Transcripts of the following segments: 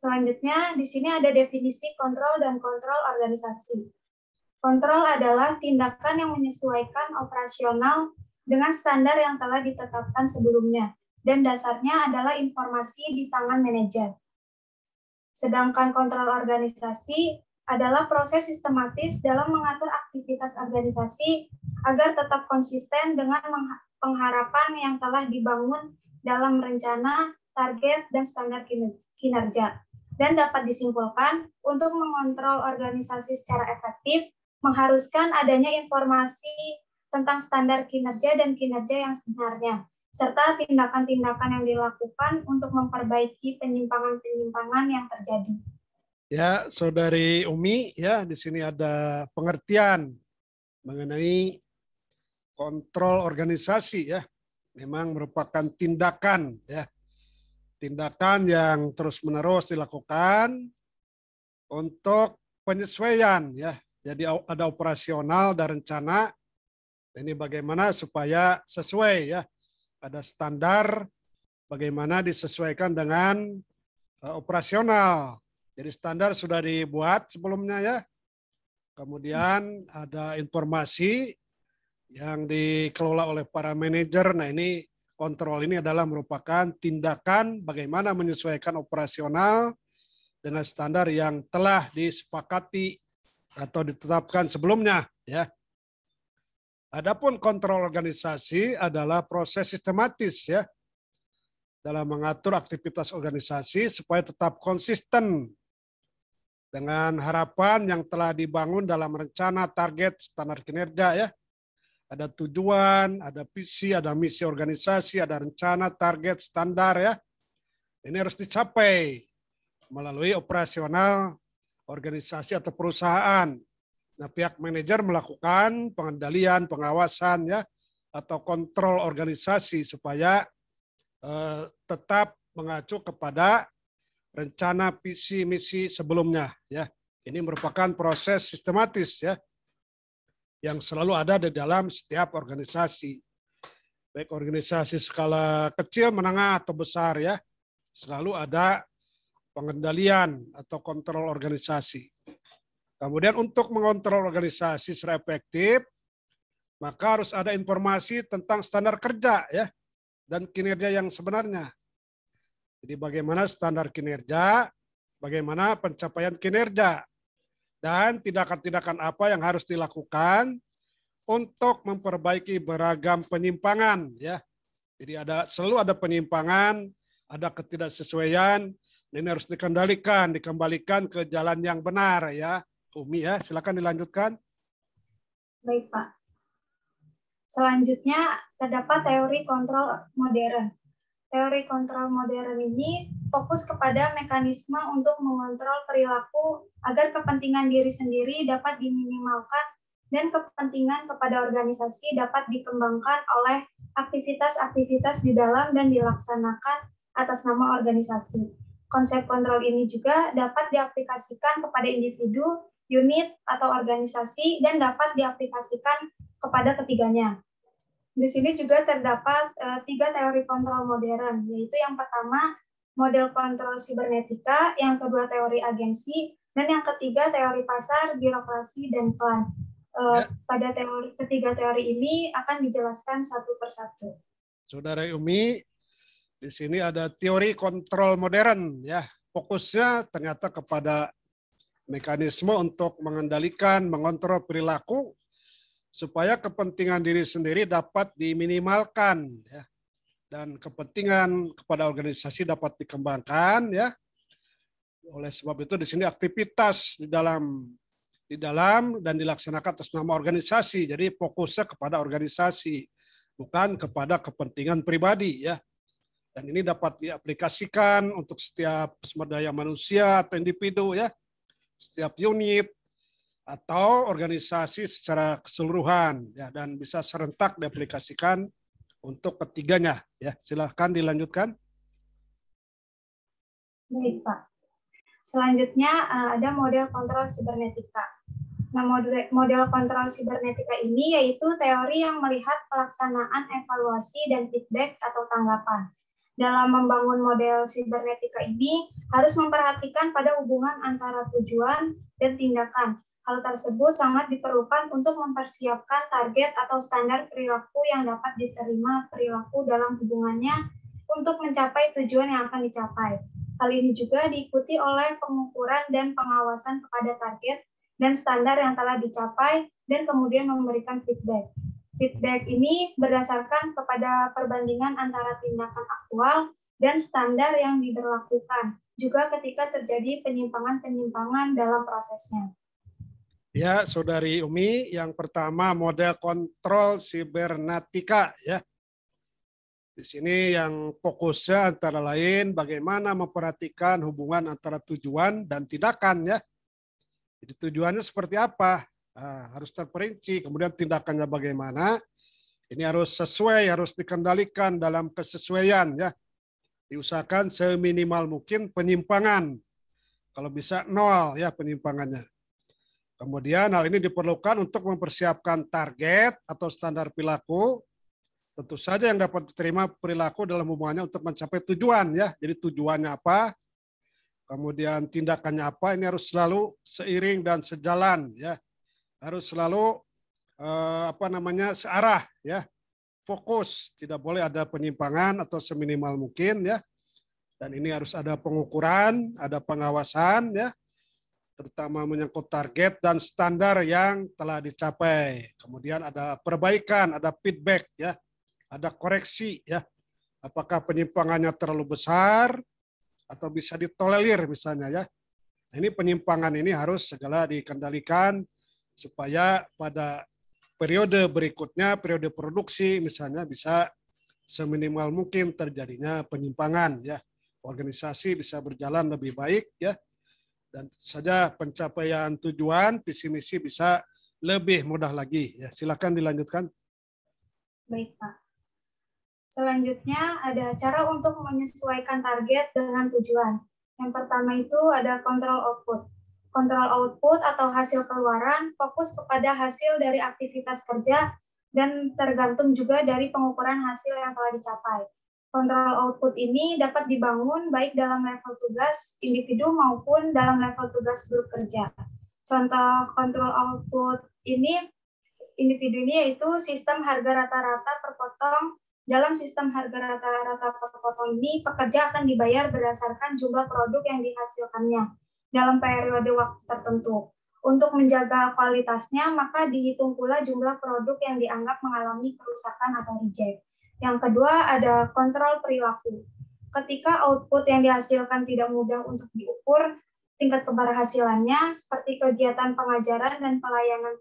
Selanjutnya, di sini ada definisi kontrol dan kontrol organisasi. Kontrol adalah tindakan yang menyesuaikan operasional dengan standar yang telah ditetapkan sebelumnya, dan dasarnya adalah informasi di tangan manajer. Sedangkan kontrol organisasi adalah proses sistematis dalam mengatur aktivitas organisasi agar tetap konsisten dengan pengharapan yang telah dibangun dalam rencana, target, dan standar kinerja dan dapat disimpulkan untuk mengontrol organisasi secara efektif, mengharuskan adanya informasi tentang standar kinerja dan kinerja yang sebenarnya, serta tindakan-tindakan yang dilakukan untuk memperbaiki penyimpangan-penyimpangan yang terjadi. Ya, Saudari Umi, ya di sini ada pengertian mengenai kontrol organisasi ya. Memang merupakan tindakan ya tindakan yang terus-menerus dilakukan untuk penyesuaian ya. Jadi ada operasional dan rencana. Ini bagaimana supaya sesuai ya. Ada standar bagaimana disesuaikan dengan uh, operasional. Jadi standar sudah dibuat sebelumnya ya. Kemudian ada informasi yang dikelola oleh para manajer. Nah ini kontrol ini adalah merupakan tindakan bagaimana menyesuaikan operasional dengan standar yang telah disepakati atau ditetapkan sebelumnya ya. Adapun kontrol organisasi adalah proses sistematis ya dalam mengatur aktivitas organisasi supaya tetap konsisten dengan harapan yang telah dibangun dalam rencana target standar kinerja ya ada tujuan, ada visi, ada misi organisasi, ada rencana, target, standar ya. Ini harus dicapai melalui operasional organisasi atau perusahaan. Nah, pihak manajer melakukan pengendalian, pengawasan ya atau kontrol organisasi supaya eh, tetap mengacu kepada rencana visi misi sebelumnya ya. Ini merupakan proses sistematis ya yang selalu ada di dalam setiap organisasi. Baik organisasi skala kecil, menengah, atau besar ya. Selalu ada pengendalian atau kontrol organisasi. Kemudian untuk mengontrol organisasi secara efektif, maka harus ada informasi tentang standar kerja ya dan kinerja yang sebenarnya. Jadi bagaimana standar kinerja, bagaimana pencapaian kinerja dan tindakan-tindakan apa yang harus dilakukan untuk memperbaiki beragam penyimpangan ya. Jadi ada selalu ada penyimpangan, ada ketidaksesuaian, ini harus dikendalikan, dikembalikan ke jalan yang benar ya. Umi ya, silakan dilanjutkan. Baik, Pak. Selanjutnya terdapat teori kontrol modern. Teori kontrol modern ini fokus kepada mekanisme untuk mengontrol perilaku agar kepentingan diri sendiri dapat diminimalkan dan kepentingan kepada organisasi dapat dikembangkan oleh aktivitas-aktivitas di dalam dan dilaksanakan atas nama organisasi. Konsep kontrol ini juga dapat diaplikasikan kepada individu, unit, atau organisasi, dan dapat diaplikasikan kepada ketiganya. Di sini juga terdapat uh, tiga teori kontrol modern, yaitu yang pertama model kontrol sibernetika, yang kedua teori agensi, dan yang ketiga teori pasar, birokrasi, dan klan. Eh, ya. Pada teori ketiga teori ini akan dijelaskan satu persatu. Saudara Umi, di sini ada teori kontrol modern ya. Fokusnya ternyata kepada mekanisme untuk mengendalikan, mengontrol perilaku supaya kepentingan diri sendiri dapat diminimalkan ya dan kepentingan kepada organisasi dapat dikembangkan ya. Oleh sebab itu di sini aktivitas di dalam di dalam dan dilaksanakan atas nama organisasi. Jadi fokusnya kepada organisasi bukan kepada kepentingan pribadi ya. Dan ini dapat diaplikasikan untuk setiap sumber daya manusia atau individu ya. Setiap unit atau organisasi secara keseluruhan ya dan bisa serentak diaplikasikan untuk ketiganya. Ya, silahkan dilanjutkan. Baik, Pak. Selanjutnya eh, ada model kontrol sibernetika. Nah, model model kontrol sibernetika ini yaitu teori yang melihat pelaksanaan evaluasi dan feedback atau tanggapan. Dalam membangun model sibernetika ini harus memperhatikan pada hubungan antara tujuan dan tindakan Hal tersebut sangat diperlukan untuk mempersiapkan target atau standar perilaku yang dapat diterima perilaku dalam hubungannya untuk mencapai tujuan yang akan dicapai. Hal ini juga diikuti oleh pengukuran dan pengawasan kepada target dan standar yang telah dicapai dan kemudian memberikan feedback. Feedback ini berdasarkan kepada perbandingan antara tindakan aktual dan standar yang diberlakukan, juga ketika terjadi penyimpangan-penyimpangan dalam prosesnya ya saudari Umi yang pertama model kontrol sibernatika ya di sini yang fokusnya antara lain bagaimana memperhatikan hubungan antara tujuan dan tindakan ya jadi tujuannya seperti apa nah, harus terperinci kemudian tindakannya bagaimana ini harus sesuai harus dikendalikan dalam kesesuaian ya diusahakan seminimal mungkin penyimpangan kalau bisa nol ya penyimpangannya Kemudian hal ini diperlukan untuk mempersiapkan target atau standar perilaku. Tentu saja yang dapat diterima perilaku dalam hubungannya untuk mencapai tujuan ya. Jadi tujuannya apa? Kemudian tindakannya apa? Ini harus selalu seiring dan sejalan ya. Harus selalu eh, apa namanya? searah ya. Fokus, tidak boleh ada penyimpangan atau seminimal mungkin ya. Dan ini harus ada pengukuran, ada pengawasan ya terutama menyangkut target dan standar yang telah dicapai. Kemudian ada perbaikan, ada feedback ya, ada koreksi ya. Apakah penyimpangannya terlalu besar atau bisa ditolerir misalnya ya. Nah, ini penyimpangan ini harus segala dikendalikan supaya pada periode berikutnya, periode produksi misalnya bisa seminimal mungkin terjadinya penyimpangan ya. Organisasi bisa berjalan lebih baik ya dan saja pencapaian tujuan visi misi bisa lebih mudah lagi. Ya, silakan dilanjutkan. Baik, Pak. Selanjutnya ada cara untuk menyesuaikan target dengan tujuan. Yang pertama itu ada kontrol output. Kontrol output atau hasil keluaran fokus kepada hasil dari aktivitas kerja dan tergantung juga dari pengukuran hasil yang telah dicapai. Kontrol output ini dapat dibangun baik dalam level tugas individu maupun dalam level tugas grup kerja. Contoh kontrol output ini individu ini yaitu sistem harga rata-rata per potong. Dalam sistem harga rata-rata per potong ini, pekerja akan dibayar berdasarkan jumlah produk yang dihasilkannya dalam periode waktu tertentu. Untuk menjaga kualitasnya, maka dihitung pula jumlah produk yang dianggap mengalami kerusakan atau reject. Yang kedua ada kontrol perilaku. Ketika output yang dihasilkan tidak mudah untuk diukur, tingkat keberhasilannya seperti kegiatan pengajaran dan pelayanan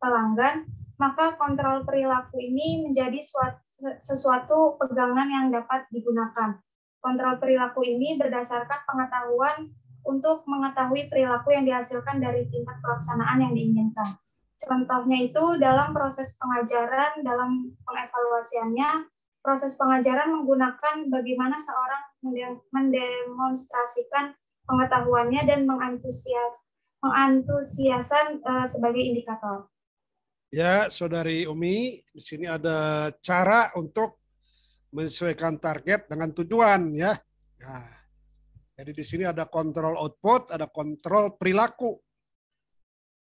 pelanggan, maka kontrol perilaku ini menjadi suatu, sesuatu pegangan yang dapat digunakan. Kontrol perilaku ini berdasarkan pengetahuan untuk mengetahui perilaku yang dihasilkan dari tingkat pelaksanaan yang diinginkan. Contohnya itu dalam proses pengajaran, dalam pengevaluasiannya, proses pengajaran menggunakan bagaimana seorang mendemonstrasikan pengetahuannya dan mengantusias mengantusiasan uh, sebagai indikator. Ya, Saudari Umi, di sini ada cara untuk menyesuaikan target dengan tujuan ya. Nah, jadi di sini ada kontrol output, ada kontrol perilaku.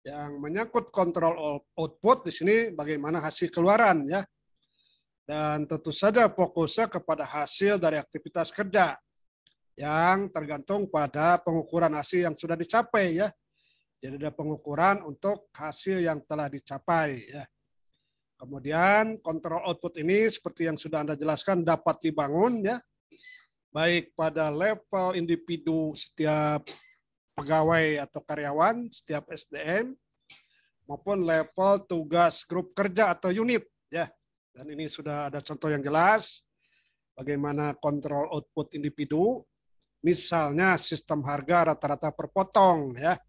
Yang menyangkut kontrol output di sini bagaimana hasil keluaran ya dan tentu saja fokusnya kepada hasil dari aktivitas kerja yang tergantung pada pengukuran hasil yang sudah dicapai ya. Jadi ada pengukuran untuk hasil yang telah dicapai ya. Kemudian kontrol output ini seperti yang sudah Anda jelaskan dapat dibangun ya baik pada level individu setiap pegawai atau karyawan setiap SDM maupun level tugas grup kerja atau unit ya dan ini sudah ada contoh yang jelas bagaimana kontrol output individu. Misalnya sistem harga rata-rata per potong ya.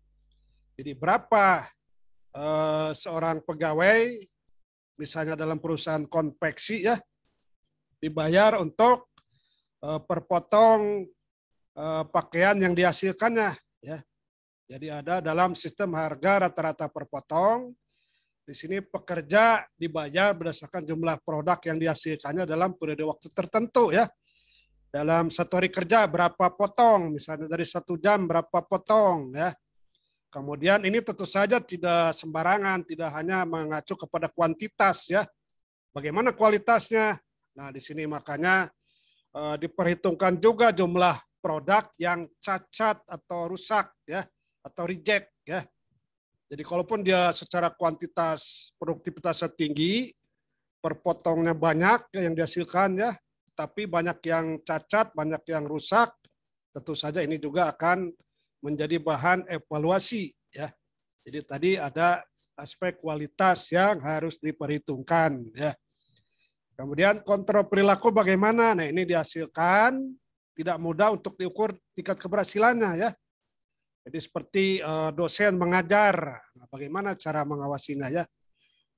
Jadi berapa eh, seorang pegawai misalnya dalam perusahaan konveksi ya dibayar untuk eh, per potong eh, pakaian yang dihasilkannya ya. Jadi ada dalam sistem harga rata-rata per potong di sini pekerja dibayar berdasarkan jumlah produk yang dihasilkannya dalam periode waktu tertentu ya. Dalam satu hari kerja berapa potong, misalnya dari satu jam berapa potong ya. Kemudian ini tentu saja tidak sembarangan, tidak hanya mengacu kepada kuantitas ya. Bagaimana kualitasnya? Nah, di sini makanya e, diperhitungkan juga jumlah produk yang cacat atau rusak ya atau reject ya. Jadi kalaupun dia secara kuantitas produktivitasnya tinggi, perpotongnya banyak yang dihasilkan ya, tapi banyak yang cacat, banyak yang rusak, tentu saja ini juga akan menjadi bahan evaluasi ya. Jadi tadi ada aspek kualitas yang harus diperhitungkan ya. Kemudian kontrol perilaku bagaimana? Nah, ini dihasilkan tidak mudah untuk diukur tingkat keberhasilannya ya jadi seperti eh, dosen mengajar, nah, bagaimana cara mengawasinya ya.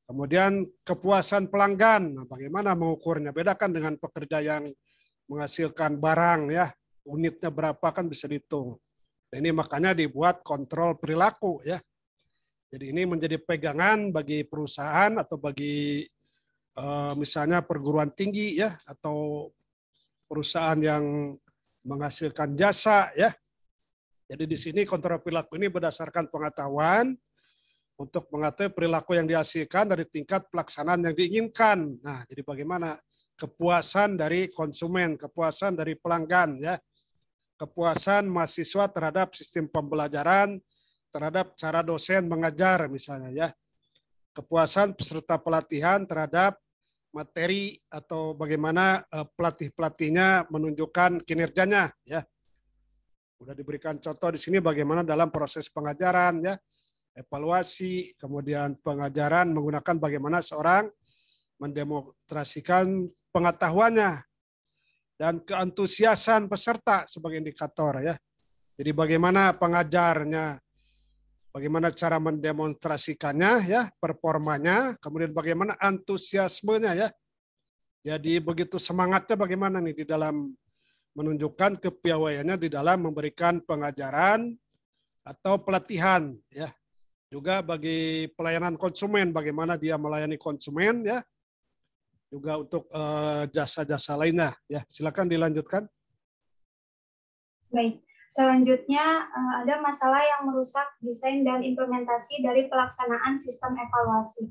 Kemudian kepuasan pelanggan, nah, bagaimana mengukurnya. Bedakan dengan pekerja yang menghasilkan barang ya, unitnya berapa kan bisa dihitung. Nah, ini makanya dibuat kontrol perilaku ya. Jadi ini menjadi pegangan bagi perusahaan atau bagi eh, misalnya perguruan tinggi ya atau perusahaan yang menghasilkan jasa ya jadi di sini kontrol perilaku ini berdasarkan pengetahuan untuk mengatur perilaku yang dihasilkan dari tingkat pelaksanaan yang diinginkan. Nah, jadi bagaimana kepuasan dari konsumen, kepuasan dari pelanggan ya. Kepuasan mahasiswa terhadap sistem pembelajaran, terhadap cara dosen mengajar misalnya ya. Kepuasan peserta pelatihan terhadap materi atau bagaimana eh, pelatih-pelatihnya menunjukkan kinerjanya ya sudah diberikan contoh di sini bagaimana dalam proses pengajaran ya, evaluasi, kemudian pengajaran menggunakan bagaimana seorang mendemonstrasikan pengetahuannya dan keantusiasan peserta sebagai indikator ya. Jadi bagaimana pengajarnya, bagaimana cara mendemonstrasikannya ya, performanya, kemudian bagaimana antusiasmenya ya. Jadi begitu semangatnya bagaimana nih di dalam menunjukkan kepiawaiannya di dalam memberikan pengajaran atau pelatihan ya. Juga bagi pelayanan konsumen bagaimana dia melayani konsumen ya. Juga untuk eh, jasa-jasa lainnya ya. Silakan dilanjutkan. Baik. Selanjutnya, eh, ada masalah yang merusak desain dan implementasi dari pelaksanaan sistem evaluasi.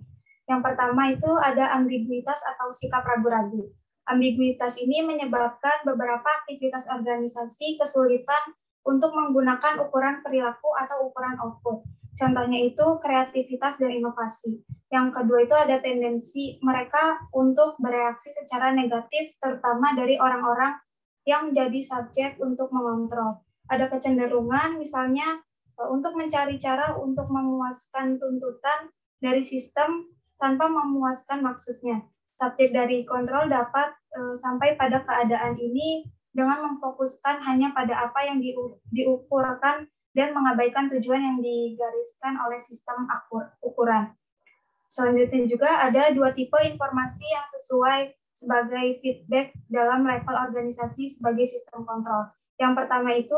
Yang pertama itu ada ambiguitas atau sikap ragu-ragu. Ambiguitas ini menyebabkan beberapa aktivitas organisasi kesulitan untuk menggunakan ukuran perilaku atau ukuran output. Contohnya itu kreativitas dan inovasi. Yang kedua itu ada tendensi mereka untuk bereaksi secara negatif, terutama dari orang-orang yang menjadi subjek untuk mengontrol. Ada kecenderungan misalnya e, untuk mencari cara untuk memuaskan tuntutan dari sistem tanpa memuaskan maksudnya. Subjek dari kontrol dapat e, sampai pada keadaan ini dengan memfokuskan hanya pada apa yang diukurkan dan mengabaikan tujuan yang digariskan oleh sistem akur, ukuran. Selanjutnya juga ada dua tipe informasi yang sesuai sebagai feedback dalam level organisasi sebagai sistem kontrol. Yang pertama itu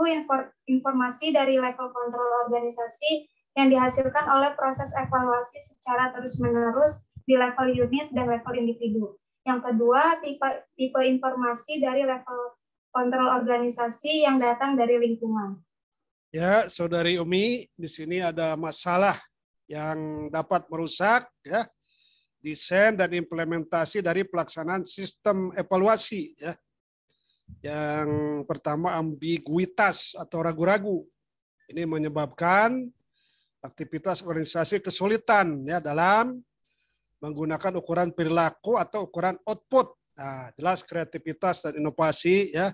informasi dari level kontrol organisasi yang dihasilkan oleh proses evaluasi secara terus-menerus di level unit dan level individu. Yang kedua, tipe, tipe informasi dari level kontrol organisasi yang datang dari lingkungan. Ya, Saudari Umi, di sini ada masalah yang dapat merusak ya desain dan implementasi dari pelaksanaan sistem evaluasi ya. Yang pertama ambiguitas atau ragu-ragu. Ini menyebabkan aktivitas organisasi kesulitan ya dalam menggunakan ukuran perilaku atau ukuran output. Nah, jelas kreativitas dan inovasi ya.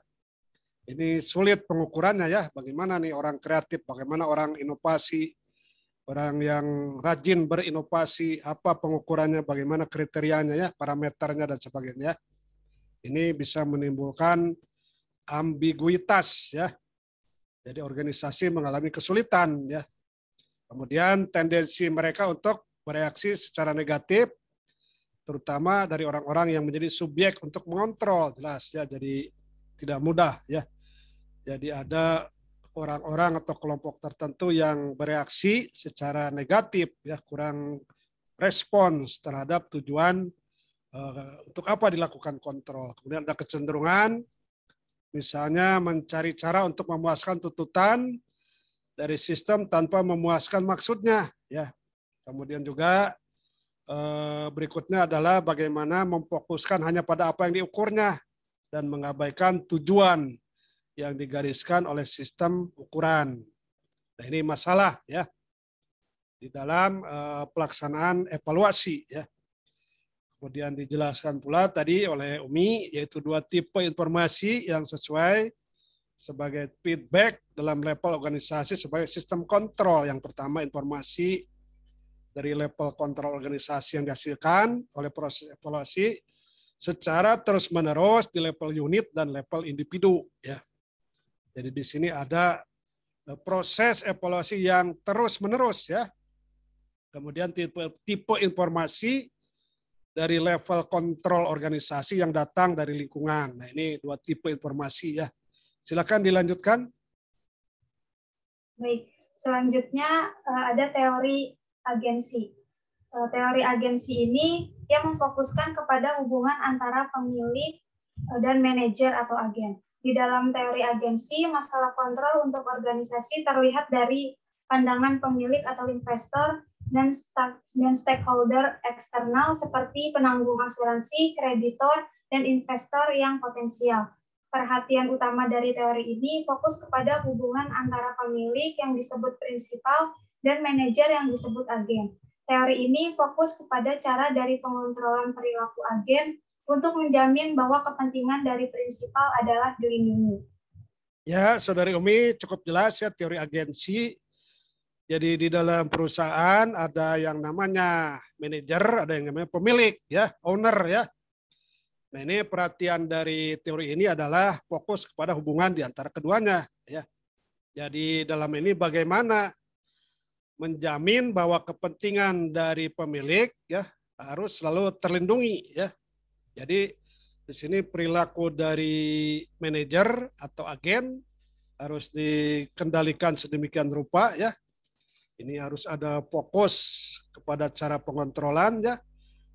Ini sulit pengukurannya ya, bagaimana nih orang kreatif, bagaimana orang inovasi, orang yang rajin berinovasi, apa pengukurannya, bagaimana kriterianya ya, parameternya dan sebagainya. Ya. Ini bisa menimbulkan ambiguitas ya. Jadi organisasi mengalami kesulitan ya. Kemudian tendensi mereka untuk bereaksi secara negatif, terutama dari orang-orang yang menjadi subjek untuk mengontrol. Jelas ya, jadi tidak mudah ya. Jadi ada orang-orang atau kelompok tertentu yang bereaksi secara negatif ya kurang respons terhadap tujuan uh, untuk apa dilakukan kontrol. Kemudian ada kecenderungan misalnya mencari cara untuk memuaskan tuntutan dari sistem tanpa memuaskan maksudnya ya Kemudian juga eh, berikutnya adalah bagaimana memfokuskan hanya pada apa yang diukurnya dan mengabaikan tujuan yang digariskan oleh sistem ukuran. Nah, ini masalah ya di dalam eh, pelaksanaan evaluasi ya. Kemudian dijelaskan pula tadi oleh Umi yaitu dua tipe informasi yang sesuai sebagai feedback dalam level organisasi sebagai sistem kontrol. Yang pertama informasi dari level kontrol organisasi yang dihasilkan oleh proses evaluasi secara terus-menerus di level unit dan level individu ya. Jadi di sini ada e, proses evaluasi yang terus-menerus ya. Kemudian tipe tipe informasi dari level kontrol organisasi yang datang dari lingkungan. Nah, ini dua tipe informasi ya. Silakan dilanjutkan. Baik, selanjutnya e, ada teori agensi. Eh, teori agensi ini dia memfokuskan kepada hubungan antara pemilik eh, dan manajer atau agen. Di dalam teori agensi, masalah kontrol untuk organisasi terlihat dari pandangan pemilik atau investor dan, dan stakeholder eksternal seperti penanggung asuransi, kreditor, dan investor yang potensial. Perhatian utama dari teori ini fokus kepada hubungan antara pemilik yang disebut prinsipal dan manajer yang disebut agen. Teori ini fokus kepada cara dari pengontrolan perilaku agen untuk menjamin bahwa kepentingan dari prinsipal adalah dilindungi. Ya, Saudari Umi, cukup jelas ya teori agensi. Jadi di dalam perusahaan ada yang namanya manajer, ada yang namanya pemilik ya, owner ya. Nah, ini perhatian dari teori ini adalah fokus kepada hubungan di antara keduanya ya. Jadi dalam ini bagaimana menjamin bahwa kepentingan dari pemilik ya harus selalu terlindungi ya. Jadi di sini perilaku dari manajer atau agen harus dikendalikan sedemikian rupa ya. Ini harus ada fokus kepada cara pengontrolan ya.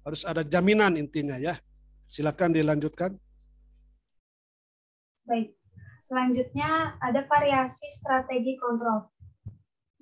Harus ada jaminan intinya ya. Silakan dilanjutkan. Baik. Selanjutnya ada variasi strategi kontrol.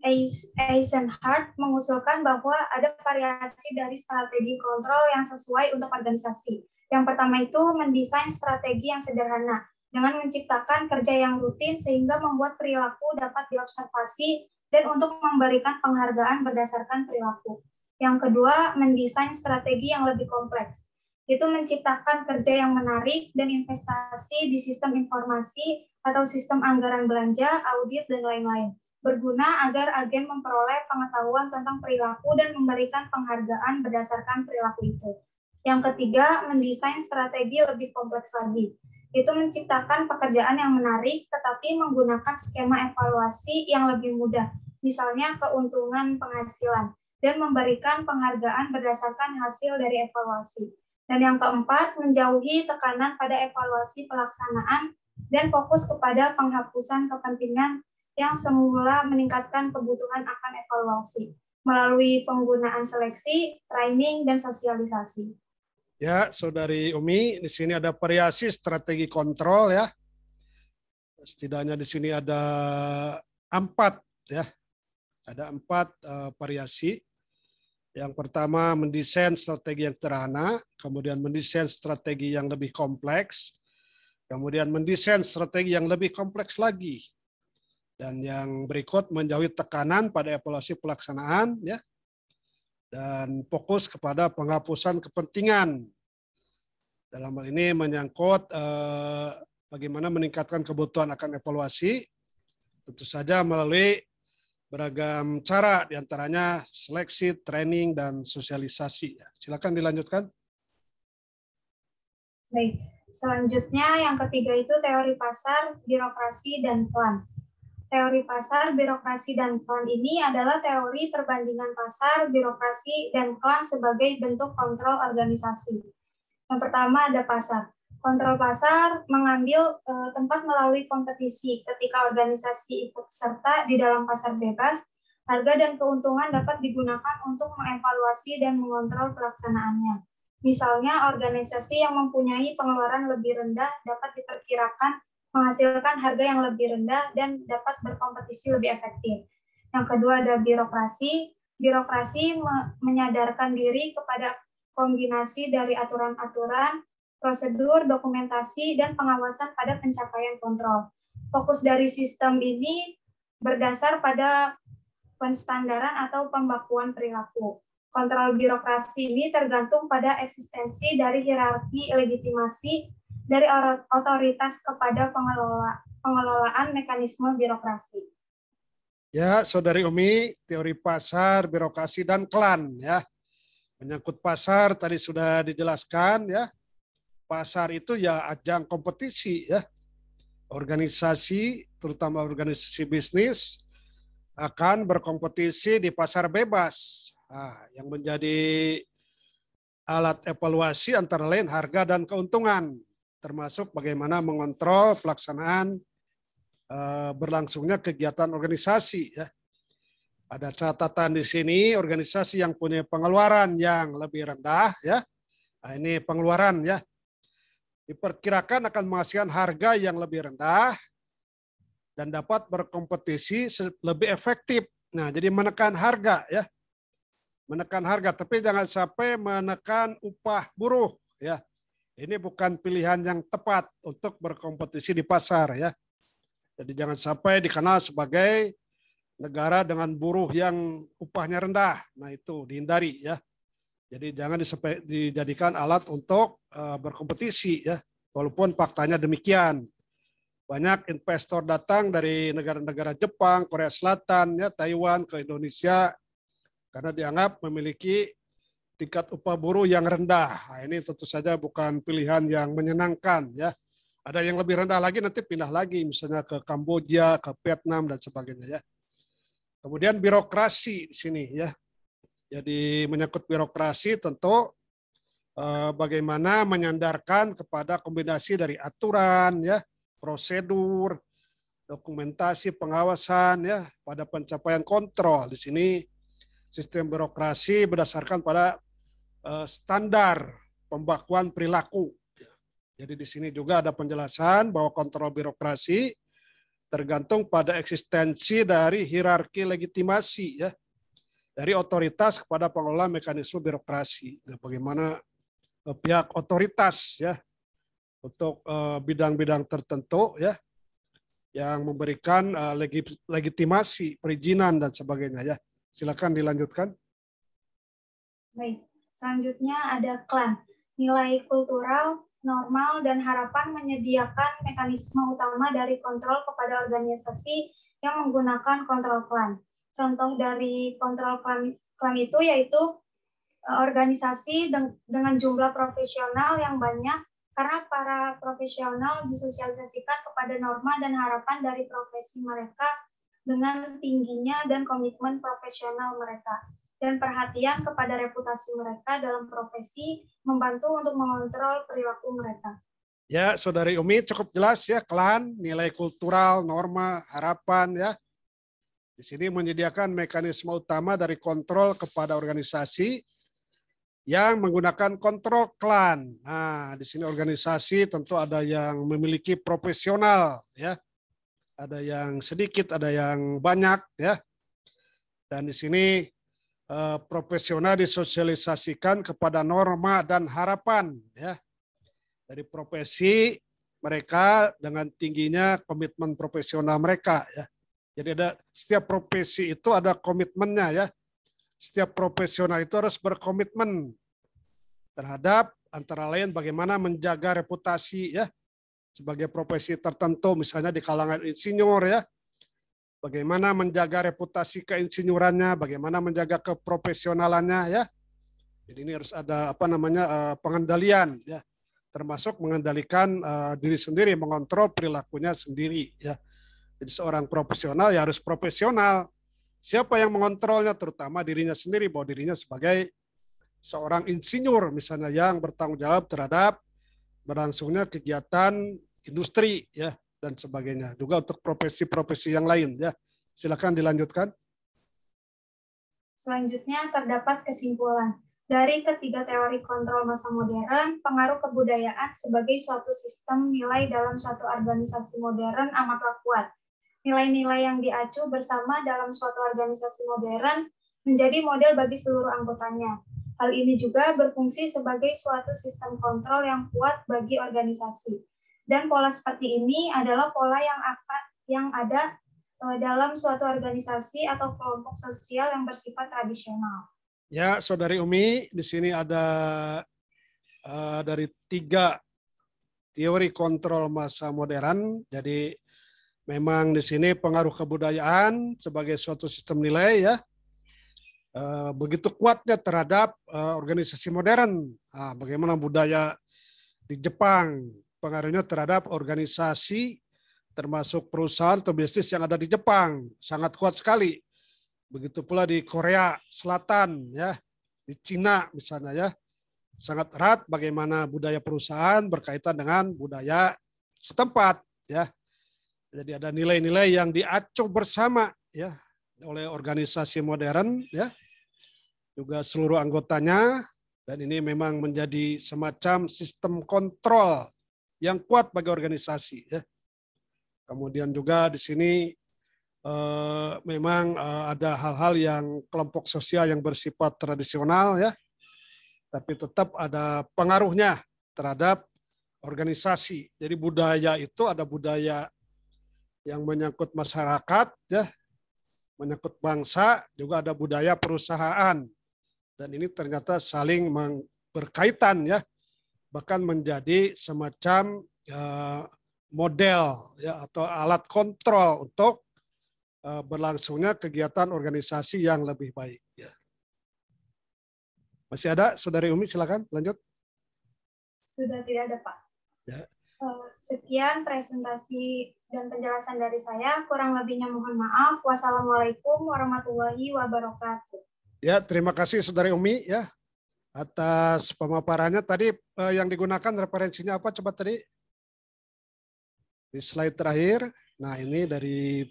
Eisenhardt mengusulkan bahwa ada variasi dari strategi kontrol yang sesuai untuk organisasi. Yang pertama itu mendesain strategi yang sederhana dengan menciptakan kerja yang rutin sehingga membuat perilaku dapat diobservasi dan untuk memberikan penghargaan berdasarkan perilaku. Yang kedua, mendesain strategi yang lebih kompleks. Itu menciptakan kerja yang menarik dan investasi di sistem informasi atau sistem anggaran belanja, audit, dan lain-lain berguna agar agen memperoleh pengetahuan tentang perilaku dan memberikan penghargaan berdasarkan perilaku itu. Yang ketiga, mendesain strategi lebih kompleks lagi. Itu menciptakan pekerjaan yang menarik, tetapi menggunakan skema evaluasi yang lebih mudah, misalnya keuntungan penghasilan, dan memberikan penghargaan berdasarkan hasil dari evaluasi. Dan yang keempat, menjauhi tekanan pada evaluasi pelaksanaan dan fokus kepada penghapusan kepentingan yang semula meningkatkan kebutuhan akan evaluasi melalui penggunaan seleksi, training, dan sosialisasi. Ya, Saudari Umi, di sini ada variasi strategi kontrol ya. Setidaknya di sini ada empat ya. Ada empat uh, variasi. Yang pertama mendesain strategi yang sederhana, kemudian mendesain strategi yang lebih kompleks, kemudian mendesain strategi yang lebih kompleks lagi, dan yang berikut menjauhi tekanan pada evaluasi pelaksanaan ya dan fokus kepada penghapusan kepentingan. Dalam hal ini menyangkut eh, bagaimana meningkatkan kebutuhan akan evaluasi tentu saja melalui beragam cara diantaranya seleksi, training, dan sosialisasi. Ya. Silakan dilanjutkan. Baik, selanjutnya yang ketiga itu teori pasar, birokrasi, dan plan teori pasar, birokrasi, dan klan ini adalah teori perbandingan pasar, birokrasi, dan klan sebagai bentuk kontrol organisasi. Yang pertama ada pasar. Kontrol pasar mengambil eh, tempat melalui kompetisi ketika organisasi ikut serta di dalam pasar bebas, harga dan keuntungan dapat digunakan untuk mengevaluasi dan mengontrol pelaksanaannya. Misalnya, organisasi yang mempunyai pengeluaran lebih rendah dapat diperkirakan menghasilkan harga yang lebih rendah dan dapat berkompetisi lebih efektif. Yang kedua ada birokrasi. Birokrasi me menyadarkan diri kepada kombinasi dari aturan-aturan, prosedur, dokumentasi, dan pengawasan pada pencapaian kontrol. Fokus dari sistem ini berdasar pada penstandaran atau pembakuan perilaku. Kontrol birokrasi ini tergantung pada eksistensi dari hierarki legitimasi dari otoritas kepada pengelola, pengelolaan mekanisme birokrasi. Ya, Saudari Umi, teori pasar, birokrasi, dan klan. ya Menyangkut pasar tadi sudah dijelaskan ya. Pasar itu ya ajang kompetisi ya. Organisasi, terutama organisasi bisnis, akan berkompetisi di pasar bebas. Nah, yang menjadi alat evaluasi antara lain harga dan keuntungan termasuk bagaimana mengontrol pelaksanaan uh, berlangsungnya kegiatan organisasi ya. Ada catatan di sini organisasi yang punya pengeluaran yang lebih rendah ya. Nah, ini pengeluaran ya. Diperkirakan akan menghasilkan harga yang lebih rendah dan dapat berkompetisi lebih efektif. Nah, jadi menekan harga ya. Menekan harga tapi jangan sampai menekan upah buruh ya. Ini bukan pilihan yang tepat untuk berkompetisi di pasar ya. Jadi jangan sampai dikenal sebagai negara dengan buruh yang upahnya rendah. Nah itu dihindari ya. Jadi jangan dijadikan alat untuk eh, berkompetisi ya. Walaupun faktanya demikian. Banyak investor datang dari negara-negara Jepang, Korea Selatan, ya Taiwan ke Indonesia karena dianggap memiliki tingkat upah buruh yang rendah. Nah, ini tentu saja bukan pilihan yang menyenangkan ya. Ada yang lebih rendah lagi nanti pindah lagi misalnya ke Kamboja, ke Vietnam dan sebagainya ya. Kemudian birokrasi di sini ya. Jadi menyangkut birokrasi tentu eh, bagaimana menyandarkan kepada kombinasi dari aturan ya, prosedur, dokumentasi pengawasan ya pada pencapaian kontrol di sini sistem birokrasi berdasarkan pada Eh, standar pembakuan perilaku. Ya. Jadi di sini juga ada penjelasan bahwa kontrol birokrasi tergantung pada eksistensi dari hierarki legitimasi ya dari otoritas kepada pengelola mekanisme birokrasi. Nah, bagaimana eh, pihak otoritas ya untuk eh, bidang-bidang tertentu ya yang memberikan legitimasi perizinan dan sebagainya ya. Silakan dilanjutkan. Baik. Selanjutnya ada klan, nilai kultural, normal, dan harapan menyediakan mekanisme utama dari kontrol kepada organisasi yang menggunakan kontrol klan. Contoh dari kontrol klan, klan itu yaitu e, organisasi dengan jumlah profesional yang banyak karena para profesional disosialisasikan kepada norma dan harapan dari profesi mereka dengan tingginya dan komitmen profesional mereka dan perhatian kepada reputasi mereka dalam profesi membantu untuk mengontrol perilaku mereka. Ya, Saudari Umi cukup jelas ya klan, nilai kultural, norma, harapan ya. Di sini menyediakan mekanisme utama dari kontrol kepada organisasi yang menggunakan kontrol klan. Nah, di sini organisasi tentu ada yang memiliki profesional ya. Ada yang sedikit, ada yang banyak ya. Dan di sini Eh, profesional disosialisasikan kepada norma dan harapan ya dari profesi mereka dengan tingginya komitmen profesional mereka ya. Jadi ada setiap profesi itu ada komitmennya ya. Setiap profesional itu harus berkomitmen terhadap antara lain bagaimana menjaga reputasi ya sebagai profesi tertentu misalnya di kalangan insinyur ya bagaimana menjaga reputasi keinsinyurannya, bagaimana menjaga keprofesionalannya ya. Jadi ini harus ada apa namanya eh, pengendalian ya, termasuk mengendalikan uh, diri sendiri, mengontrol perilakunya sendiri ya. Jadi seorang profesional ya harus profesional. Siapa yang mengontrolnya terutama dirinya sendiri bahwa dirinya sebagai seorang insinyur misalnya yang bertanggung jawab terhadap berlangsungnya kegiatan industri ya dan sebagainya. Juga untuk profesi-profesi yang lain ya. Silakan dilanjutkan. Selanjutnya terdapat kesimpulan. Dari ketiga teori kontrol masa modern, pengaruh kebudayaan sebagai suatu sistem nilai dalam suatu organisasi modern amatlah kuat. Nilai-nilai yang diacu bersama dalam suatu organisasi modern menjadi model bagi seluruh anggotanya. Hal ini juga berfungsi sebagai suatu sistem kontrol yang kuat bagi organisasi. Dan pola seperti ini adalah pola yang akan yang ada e, dalam suatu organisasi atau kelompok sosial yang bersifat tradisional. Ya, saudari Umi, di sini ada uh, dari tiga teori kontrol masa modern. Jadi memang di sini pengaruh kebudayaan sebagai suatu sistem nilai ya uh, begitu kuatnya terhadap uh, organisasi modern. Nah, bagaimana budaya di Jepang, pengaruhnya terhadap organisasi termasuk perusahaan atau bisnis yang ada di Jepang sangat kuat sekali. Begitu pula di Korea Selatan ya, di Cina misalnya ya. Sangat erat bagaimana budaya perusahaan berkaitan dengan budaya setempat ya. Jadi ada nilai-nilai yang diacu bersama ya oleh organisasi modern ya. Juga seluruh anggotanya dan ini memang menjadi semacam sistem kontrol yang kuat bagi organisasi. Ya. Kemudian juga di sini eh, memang eh, ada hal-hal yang kelompok sosial yang bersifat tradisional ya, tapi tetap ada pengaruhnya terhadap organisasi. Jadi budaya itu ada budaya yang menyangkut masyarakat ya, menyangkut bangsa, juga ada budaya perusahaan. Dan ini ternyata saling berkaitan ya bahkan menjadi semacam eh, model ya atau alat kontrol untuk eh, berlangsungnya kegiatan organisasi yang lebih baik ya. Masih ada Saudari Umi silakan lanjut. Sudah tidak ada Pak. Ya. Eh, sekian presentasi dan penjelasan dari saya. Kurang lebihnya mohon maaf. Wassalamualaikum warahmatullahi wabarakatuh. Ya, terima kasih Saudari Umi ya atas pemaparannya. Tadi eh, yang digunakan referensinya apa coba tadi? Di slide terakhir. Nah, ini dari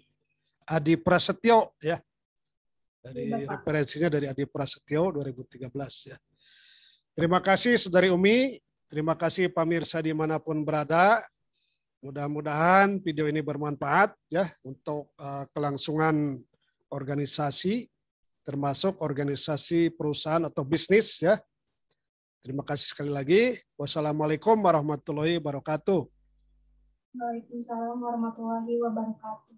Adi Prasetyo ya. Dari Bapak. referensinya dari Adi Prasetyo 2013 ya. Terima kasih Saudari Umi, terima kasih pemirsa dimanapun berada. Mudah-mudahan video ini bermanfaat ya untuk uh, kelangsungan organisasi termasuk organisasi perusahaan atau bisnis ya Terima kasih sekali lagi. Wassalamualaikum warahmatullahi wabarakatuh. Waalaikumsalam warahmatullahi wabarakatuh.